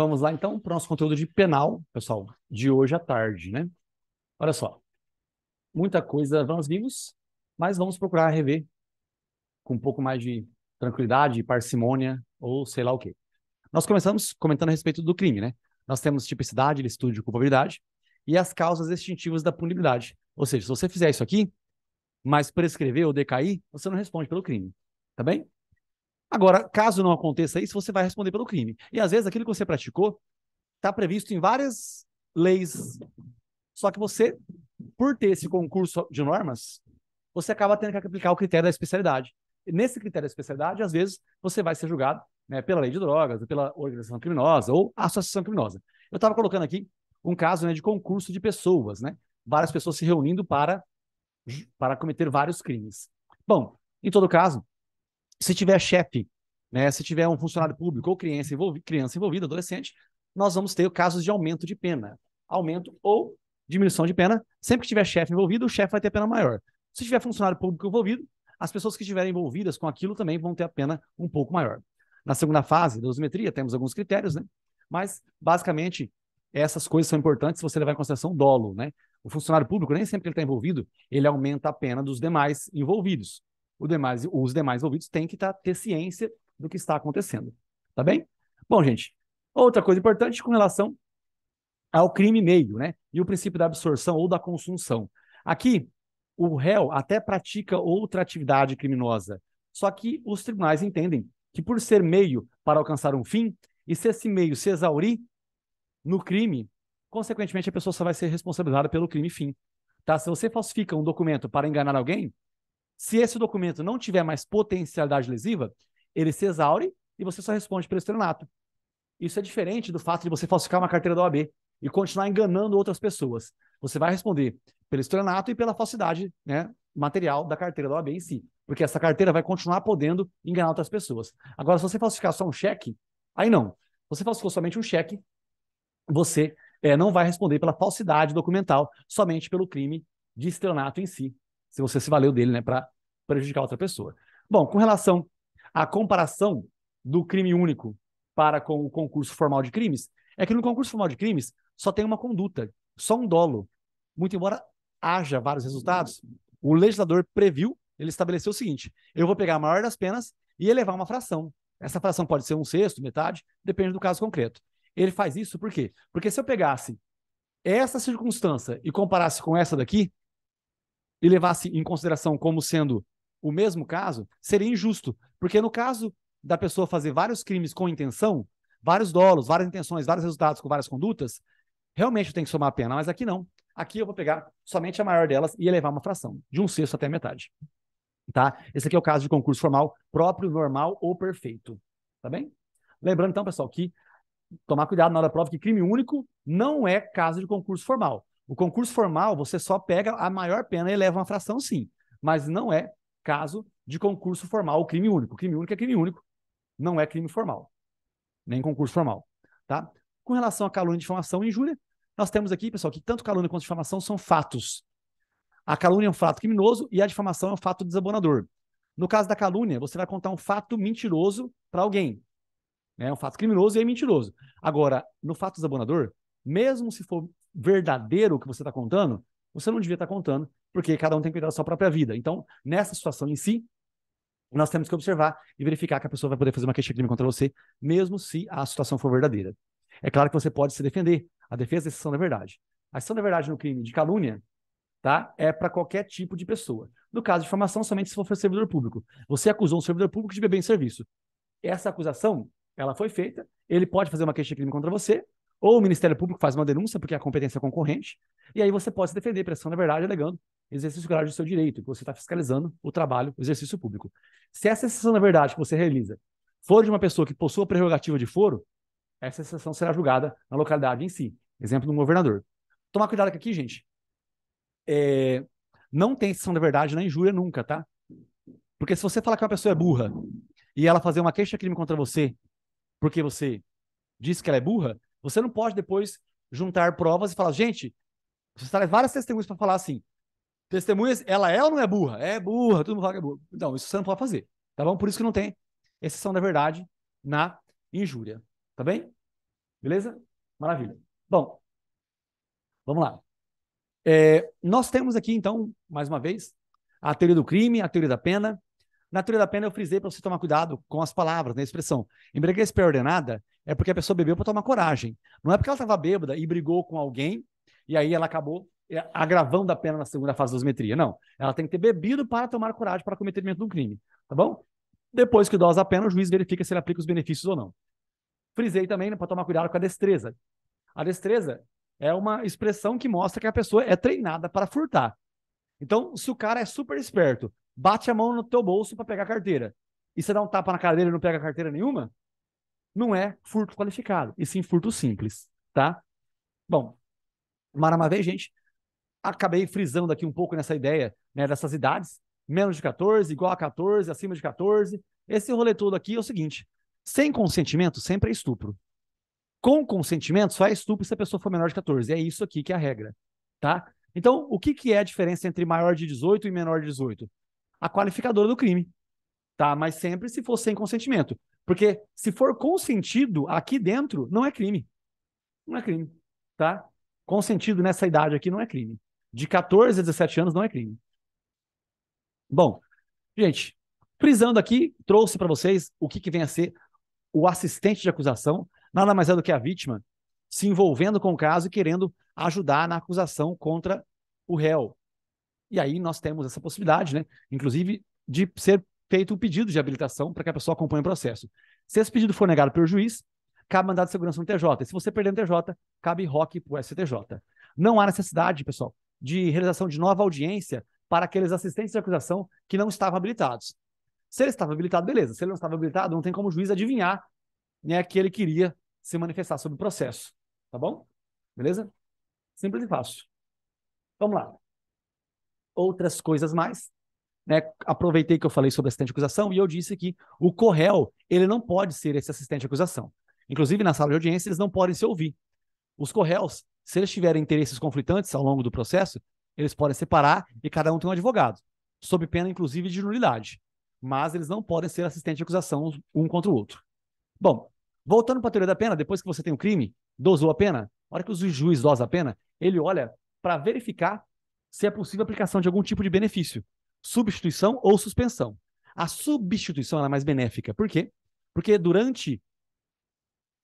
Vamos lá então para o nosso conteúdo de penal, pessoal, de hoje à tarde, né? Olha só, muita coisa vamos vivos, mas vamos procurar rever com um pouco mais de tranquilidade, parcimônia ou sei lá o quê. Nós começamos comentando a respeito do crime, né? Nós temos tipicidade, estudo de culpabilidade e as causas extintivas da punibilidade. Ou seja, se você fizer isso aqui, mas prescrever ou decair, você não responde pelo crime, tá bem? Agora, caso não aconteça isso, você vai responder pelo crime. E às vezes aquilo que você praticou está previsto em várias leis. Só que você, por ter esse concurso de normas, você acaba tendo que aplicar o critério da especialidade. E nesse critério da especialidade, às vezes, você vai ser julgado né, pela lei de drogas, pela organização criminosa ou associação criminosa. Eu estava colocando aqui um caso né, de concurso de pessoas, né? Várias pessoas se reunindo para, para cometer vários crimes. Bom, em todo caso, se tiver chefe, né, se tiver um funcionário público ou criança envolvida, criança envolvida, adolescente, nós vamos ter casos de aumento de pena. Aumento ou diminuição de pena. Sempre que tiver chefe envolvido, o chefe vai ter pena maior. Se tiver funcionário público envolvido, as pessoas que estiverem envolvidas com aquilo também vão ter a pena um pouco maior. Na segunda fase da dosimetria, temos alguns critérios, né? Mas, basicamente, essas coisas são importantes se você levar em consideração o dolo, né? O funcionário público, nem sempre que ele está envolvido, ele aumenta a pena dos demais envolvidos demais, os demais envolvidos têm que tá, ter ciência do que está acontecendo. Tá bem? Bom, gente, outra coisa importante com relação ao crime meio, né? E o princípio da absorção ou da consunção. Aqui, o réu até pratica outra atividade criminosa, só que os tribunais entendem que por ser meio para alcançar um fim, e se esse meio se exaurir no crime, consequentemente a pessoa só vai ser responsabilizada pelo crime fim. Tá? Se você falsifica um documento para enganar alguém, se esse documento não tiver mais potencialidade lesiva, ele se exaure e você só responde pelo estrenato. Isso é diferente do fato de você falsificar uma carteira da OAB e continuar enganando outras pessoas. Você vai responder pelo estrenato e pela falsidade né, material da carteira da OAB em si, porque essa carteira vai continuar podendo enganar outras pessoas. Agora, se você falsificar só um cheque, aí não. Você falsificou somente um cheque, você é, não vai responder pela falsidade documental, somente pelo crime de estrenato em si, se você se valeu dele né, para prejudicar outra pessoa. Bom, com relação à comparação do crime único para com o concurso formal de crimes, é que no concurso formal de crimes só tem uma conduta, só um dolo. Muito embora haja vários resultados, o legislador previu, ele estabeleceu o seguinte: eu vou pegar a maior das penas e elevar uma fração. Essa fração pode ser um sexto, metade, depende do caso concreto. Ele faz isso por quê? Porque se eu pegasse essa circunstância e comparasse com essa daqui, e levasse em consideração como sendo o mesmo caso, seria injusto. Porque no caso da pessoa fazer vários crimes com intenção, vários dolos, várias intenções, vários resultados com várias condutas, realmente tem que somar a pena, mas aqui não. Aqui eu vou pegar somente a maior delas e elevar uma fração, de um sexto até metade. Tá? Esse aqui é o caso de concurso formal próprio, normal ou perfeito. Tá bem? Lembrando, então, pessoal, que tomar cuidado na hora da prova que crime único não é caso de concurso formal. O concurso formal, você só pega a maior pena e eleva uma fração, sim. Mas não é caso de concurso formal ou crime único. Crime único é crime único, não é crime formal, nem concurso formal. Tá? Com relação à calúnia, difamação e injúria, nós temos aqui, pessoal, que tanto calúnia quanto difamação são fatos. A calúnia é um fato criminoso e a difamação é um fato desabonador. No caso da calúnia, você vai contar um fato mentiroso para alguém. É um fato criminoso e é mentiroso. Agora, no fato desabonador, mesmo se for verdadeiro o que você está contando, você não devia estar tá contando, porque cada um tem que cuidar da sua própria vida. Então, nessa situação em si, nós temos que observar e verificar que a pessoa vai poder fazer uma queixa de crime contra você, mesmo se a situação for verdadeira. É claro que você pode se defender, a defesa da é exceção da verdade. A exceção da verdade no crime de calúnia, tá? É para qualquer tipo de pessoa. No caso de formação, somente se for servidor público. Você acusou um servidor público de beber em serviço. Essa acusação, ela foi feita, ele pode fazer uma queixa de crime contra você, ou o Ministério Público faz uma denúncia porque a competência é concorrente, e aí você pode se defender, pressão, da verdade, alegando exercício claro do seu direito, que você está fiscalizando o trabalho, o exercício público. Se essa sessão, da verdade, que você realiza for de uma pessoa que possua prerrogativa de foro, essa sessão será julgada na localidade em si. Exemplo do governador. Tomar cuidado aqui, gente. É... não tem sessão da verdade na injúria nunca, tá? Porque se você falar que uma pessoa é burra e ela fazer uma queixa-crime contra você porque você disse que ela é burra, você não pode depois juntar provas e falar, gente, você traz várias testemunhas para falar assim. Testemunhas, ela é ou não é burra? É burra, todo mundo fala que é burra. não, isso você não pode fazer. Tá bom? Por isso que não tem exceção da verdade na injúria. Tá bem? Beleza? Maravilha. Bom, vamos lá. É, nós temos aqui, então, mais uma vez, a teoria do crime, a teoria da pena, na teoria da pena, eu frisei para você tomar cuidado com as palavras, na né? expressão. Embriaguez pré-ordenada é porque a pessoa bebeu para tomar coragem. Não é porque ela estava bêbada e brigou com alguém e aí ela acabou é, agravando a pena na segunda fase da dosimetria. Não. Ela tem que ter bebido para tomar coragem para cometimento de um crime. Tá bom? Depois que dosa a pena, o juiz verifica se ele aplica os benefícios ou não. Frisei também né, para tomar cuidado com a destreza. A destreza é uma expressão que mostra que a pessoa é treinada para furtar. Então, se o cara é super esperto, bate a mão no teu bolso para pegar a carteira. E você dá um tapa na cadeira e não pega carteira nenhuma? Não é furto qualificado, e sim furto simples, tá? Bom, Maramavê, gente, acabei frisando aqui um pouco nessa ideia né, dessas idades, menos de 14, igual a 14, acima de 14. Esse rolê todo aqui é o seguinte: sem consentimento sempre é estupro. Com consentimento só é estupro se a pessoa for menor de 14. É isso aqui que é a regra, tá? Então, o que, que é a diferença entre maior de 18 e menor de 18? a qualificadora do crime, tá? Mas sempre se for sem consentimento. Porque se for consentido aqui dentro, não é crime. Não é crime, tá? Consentido nessa idade aqui não é crime. De 14 a 17 anos não é crime. Bom, gente, prisando aqui, trouxe para vocês o que, que vem a ser o assistente de acusação. Nada mais é do que a vítima se envolvendo com o caso e querendo ajudar na acusação contra o réu. E aí nós temos essa possibilidade, né? Inclusive, de ser feito um pedido de habilitação para que a pessoa acompanhe o processo. Se esse pedido for negado pelo juiz, cabe mandado de segurança no TJ. E se você perder no TJ, cabe ROC para o STJ. Não há necessidade, pessoal, de realização de nova audiência para aqueles assistentes de acusação que não estavam habilitados. Se ele estava habilitado, beleza. Se ele não estava habilitado, não tem como o juiz adivinhar né, que ele queria se manifestar sobre o processo. Tá bom? Beleza? Simples e fácil. Vamos lá outras coisas mais. Né? Aproveitei que eu falei sobre assistente de acusação e eu disse que o Correl ele não pode ser esse assistente de acusação. Inclusive, na sala de audiência, eles não podem se ouvir. Os correls se eles tiverem interesses conflitantes ao longo do processo, eles podem separar e cada um tem um advogado, sob pena, inclusive, de nulidade. Mas eles não podem ser assistente de acusação um contra o outro. Bom, voltando para a teoria da pena, depois que você tem o crime, dosou a pena, a hora que o juiz dosa a pena, ele olha para verificar se é possível a aplicação de algum tipo de benefício, substituição ou suspensão. A substituição é mais benéfica. Por quê? Porque durante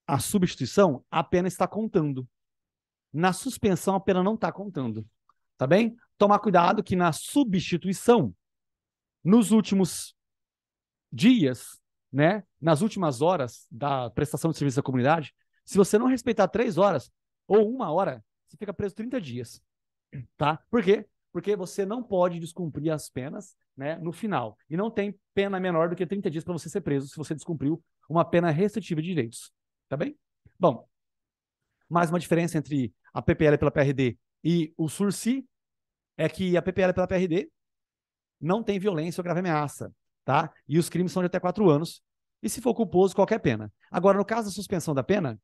a substituição, a pena está contando. Na suspensão, a pena não está contando. Tá bem? Tomar cuidado que na substituição, nos últimos dias, né, nas últimas horas da prestação de serviço à comunidade, se você não respeitar três horas ou uma hora, você fica preso 30 dias. Tá? Por quê? Porque você não pode descumprir as penas né, no final. E não tem pena menor do que 30 dias para você ser preso se você descumpriu uma pena restritiva de direitos. Tá bem? Bom, mais uma diferença entre a PPL pela PRD e o SURSI é que a PPL pela PRD não tem violência ou grave ameaça, tá? E os crimes são de até quatro anos, e se for culposo, qualquer pena. Agora, no caso da suspensão da pena,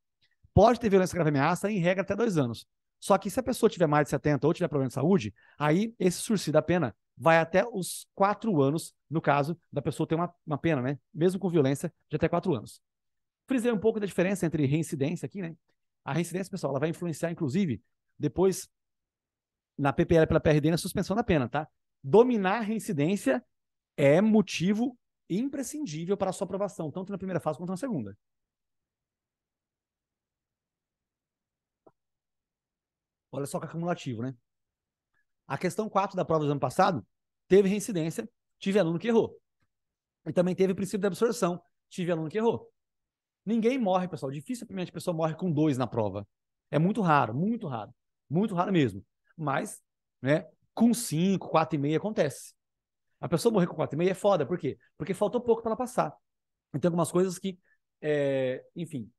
pode ter violência grave ameaça, em regra, até dois anos. Só que se a pessoa tiver mais de 70 ou tiver problema de saúde, aí esse sursi da pena vai até os quatro anos, no caso da pessoa ter uma, uma pena, né? Mesmo com violência, de até quatro anos. Frisei um pouco da diferença entre reincidência aqui, né? A reincidência, pessoal, ela vai influenciar, inclusive, depois na PPL pela PRD na suspensão da pena, tá? Dominar a reincidência é motivo imprescindível para a sua aprovação, tanto na primeira fase quanto na segunda. Olha só que acumulativo, né? A questão 4 da prova do ano passado teve reincidência, tive aluno que errou. E também teve o princípio da absorção, tive aluno que errou. Ninguém morre, pessoal. Dificilmente a pessoa morre com dois na prova. É muito raro, muito raro. Muito raro mesmo. Mas, né, com cinco, quatro e meio acontece. A pessoa morrer com quatro e meio é foda, por quê? Porque faltou pouco para ela passar. Então, algumas coisas que, é, enfim,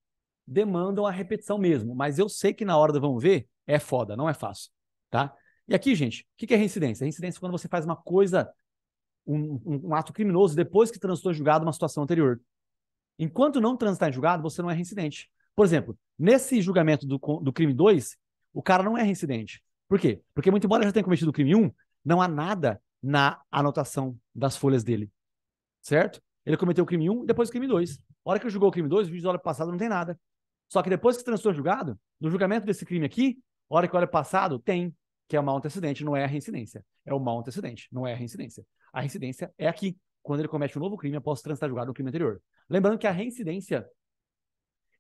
demandam a repetição mesmo. Mas eu sei que na hora do vamos ver, é foda, não é fácil, tá? E aqui, gente, o que, é reincidência? Reincidência é quando você faz uma coisa, um, um, um ato criminoso, depois que transitou em julgado uma situação anterior. Enquanto não transitar em julgado, você não é reincidente. Por exemplo, nesse julgamento do, do crime 2, o cara não é reincidente. Por quê? Porque, muito embora ele já tenha cometido o crime 1, um, não há nada na anotação das folhas dele. Certo? Ele cometeu o crime 1 um, depois o crime 2. A hora que ele julgou o crime 2, o juiz olha para passado não tem nada. Só que depois que em julgado, no julgamento desse crime aqui, Hora que olha passado, tem, que é o mal antecedente, não é a reincidência. É o mal antecedente, não é a reincidência. A reincidência é aqui, quando ele comete um novo crime após transitar julgado no crime anterior. Lembrando que a reincidência,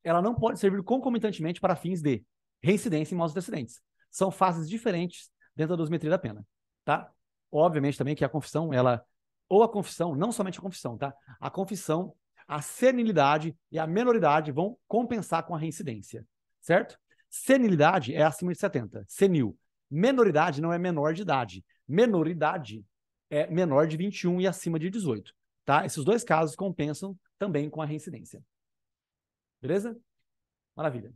ela não pode servir concomitantemente para fins de reincidência e maus antecedentes. São fases diferentes dentro da dosimetria da pena, tá? Obviamente também que a confissão, ela ou a confissão, não somente a confissão, tá? A confissão, a senilidade e a menoridade vão compensar com a reincidência, certo? Senilidade é acima de 70. Senil. Menoridade não é menor de idade. Menoridade é menor de 21 e acima de 18. Tá? Esses dois casos compensam também com a reincidência. Beleza? Maravilha.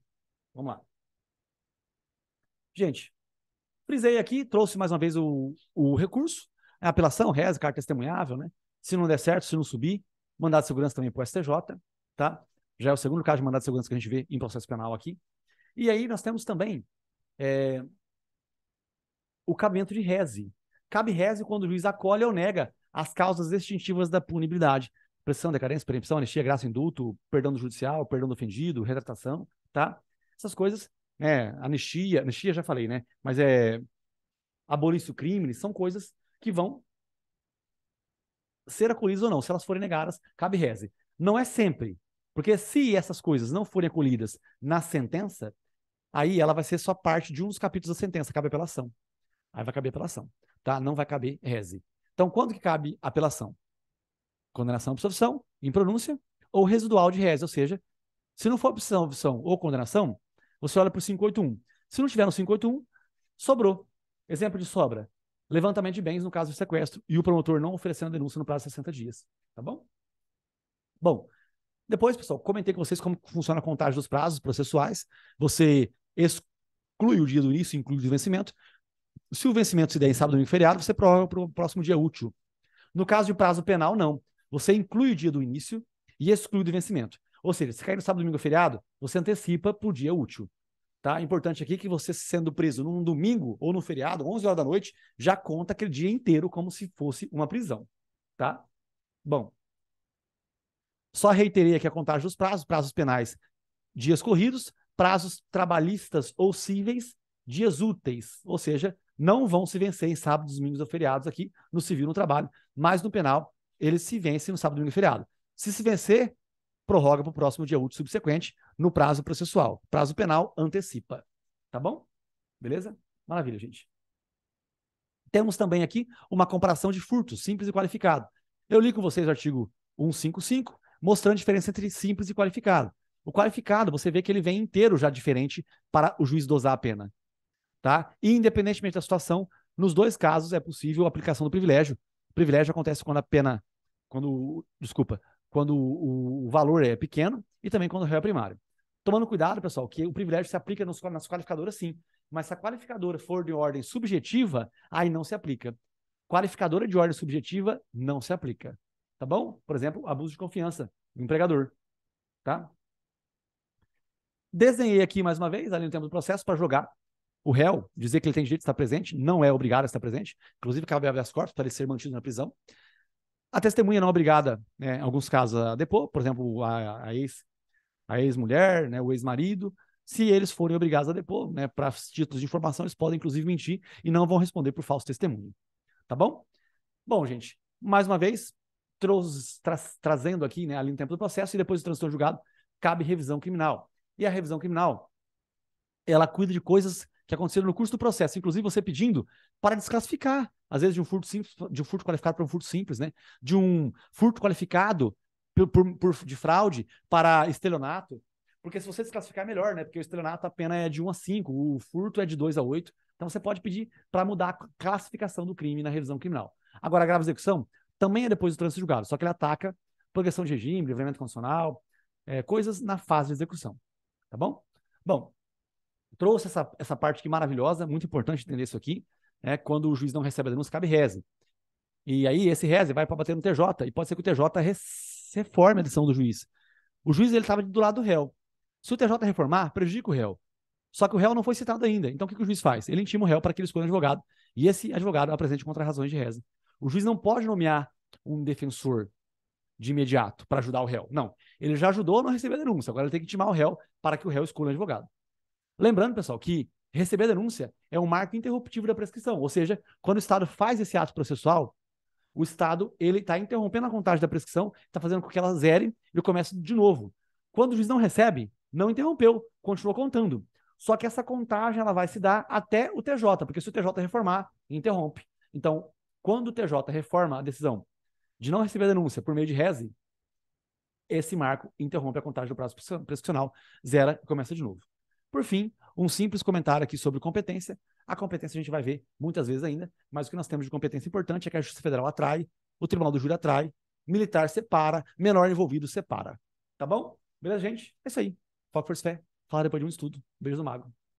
Vamos lá. Gente, frisei aqui, trouxe mais uma vez o, o recurso. A apelação, reza, carta testemunhável, né? Se não der certo, se não subir, mandado de segurança também para o STJ, tá? Já é o segundo caso de mandado de segurança que a gente vê em processo penal aqui. E aí nós temos também é, o cabimento de reze. Cabe reze quando o juiz acolhe ou nega as causas extintivas da punibilidade. Pressão, decadência, permissão, anistia, graça, indulto, perdão do judicial, perdão do ofendido, retratação, tá? Essas coisas, né? Anistia, anistia já falei, né? Mas é abolício crime, são coisas que vão ser acolhidas ou não. Se elas forem negadas, cabe reze. Não é sempre. Porque se essas coisas não forem acolhidas na sentença, Aí ela vai ser só parte de um dos capítulos da sentença, cabe apelação. Aí vai caber apelação, tá? Não vai caber reze. Então, quando que cabe apelação? Condenação à absolvição, pronúncia ou residual de reze, ou seja, se não for opção, opção ou condenação, você olha para o 581. Se não tiver no 581, sobrou. Exemplo de sobra, levantamento de bens no caso de sequestro e o promotor não oferecendo a denúncia no prazo de 60 dias, tá bom? Bom, depois, pessoal, comentei com vocês como funciona a contagem dos prazos processuais. Você exclui o dia do início, inclui o vencimento. Se o vencimento se der em sábado, domingo, feriado, você prorroga para o próximo dia útil. No caso de prazo penal, não. Você inclui o dia do início e exclui o vencimento. Ou seja, se cair no sábado, domingo, feriado, você antecipa para o dia útil. Tá? É importante aqui que você sendo preso num domingo ou no feriado, 11 horas da noite, já conta aquele dia inteiro como se fosse uma prisão, tá? Bom, só reiterei aqui a contagem dos prazos, prazos penais, dias corridos, prazos trabalhistas ou cíveis, dias úteis, ou seja, não vão se vencer em sábados, domingos ou feriados aqui no civil no trabalho, mas no penal eles se vencem no sábado, domingo e feriado. Se se vencer, prorroga para o próximo dia útil subsequente no prazo processual. Prazo penal antecipa. Tá bom? Beleza? Maravilha, gente. Temos também aqui uma comparação de furto, simples e qualificado. Eu li com vocês o artigo 155, mostrando a diferença entre simples e qualificado. O qualificado, você vê que ele vem inteiro já diferente para o juiz dosar a pena. Tá? E independentemente da situação, nos dois casos é possível a aplicação do privilégio. O privilégio acontece quando a pena, quando, desculpa, quando o, o valor é pequeno e também quando o réu é primário. Tomando cuidado, pessoal, que o privilégio se aplica nos, nas qualificadoras sim, mas se a qualificadora for de ordem subjetiva, aí não se aplica. Qualificadora de ordem subjetiva não se aplica, tá bom? Por exemplo, abuso de confiança do empregador, tá? Desenhei aqui mais uma vez, ali no tempo do processo, para jogar o réu, dizer que ele tem direito de estar presente, não é obrigado a estar presente, inclusive cabe habeas corpus para ele ser mantido na prisão. A testemunha não é obrigada, né, em alguns casos, a depor, por exemplo, a, a ex a ex-mulher, né, o ex-marido, se eles forem obrigados a depor, né, para títulos de informação, eles podem inclusive mentir e não vão responder por falso testemunho. Tá bom? Bom, gente, mais uma vez, tra trazendo aqui, né, ali no tempo do processo e depois do transtorno julgado, cabe revisão criminal. E a revisão criminal, ela cuida de coisas que aconteceram no curso do processo, inclusive você pedindo para desclassificar, às vezes de um furto simples, de um furto qualificado para um furto simples, né? De um furto qualificado por, por, por, de fraude para estelionato, porque se você desclassificar, é melhor, né? Porque o estelionato a pena é de 1 a 5, o furto é de 2 a 8. Então você pode pedir para mudar a classificação do crime na revisão criminal. Agora, a grave execução também é depois do trânsito julgado, só que ele ataca progressão de regime, livramento constitucional, é, coisas na fase de execução. Tá bom? Bom, trouxe essa, essa parte aqui maravilhosa, muito importante entender isso aqui. Né? Quando o juiz não recebe a denúncia, cabe reze. E aí esse reze vai para bater no TJ, e pode ser que o TJ reforme a decisão do juiz. O juiz ele estava do lado do réu. Se o TJ reformar, prejudica o réu. Só que o réu não foi citado ainda. Então o que, que o juiz faz? Ele intima o réu para que ele escolha um advogado, e esse advogado apresente é contra-razões de reza O juiz não pode nomear um defensor de imediato para ajudar o réu. Não. Ele já ajudou não recebeu a denúncia. Agora ele tem que intimar o réu para que o réu escolha um advogado. Lembrando, pessoal, que receber a denúncia é um marco interruptivo da prescrição. Ou seja, quando o Estado faz esse ato processual, o Estado ele está interrompendo a contagem da prescrição, está fazendo com que ela zere e comece de novo. Quando o juiz não recebe, não interrompeu, continuou contando. Só que essa contagem ela vai se dar até o TJ, porque se o TJ reformar, interrompe. Então, quando o TJ reforma a decisão de não receber a denúncia por meio de reze, esse marco interrompe a contagem do prazo prescricional, zera e começa de novo. Por fim, um simples comentário aqui sobre competência. A competência a gente vai ver muitas vezes ainda, mas o que nós temos de competência importante é que a Justiça Federal atrai, o Tribunal do Júri atrai, militar separa, menor envolvido separa. Tá bom? Beleza, gente? É isso aí. Foco, força, fé. Falar depois de um estudo. Beijo do mago.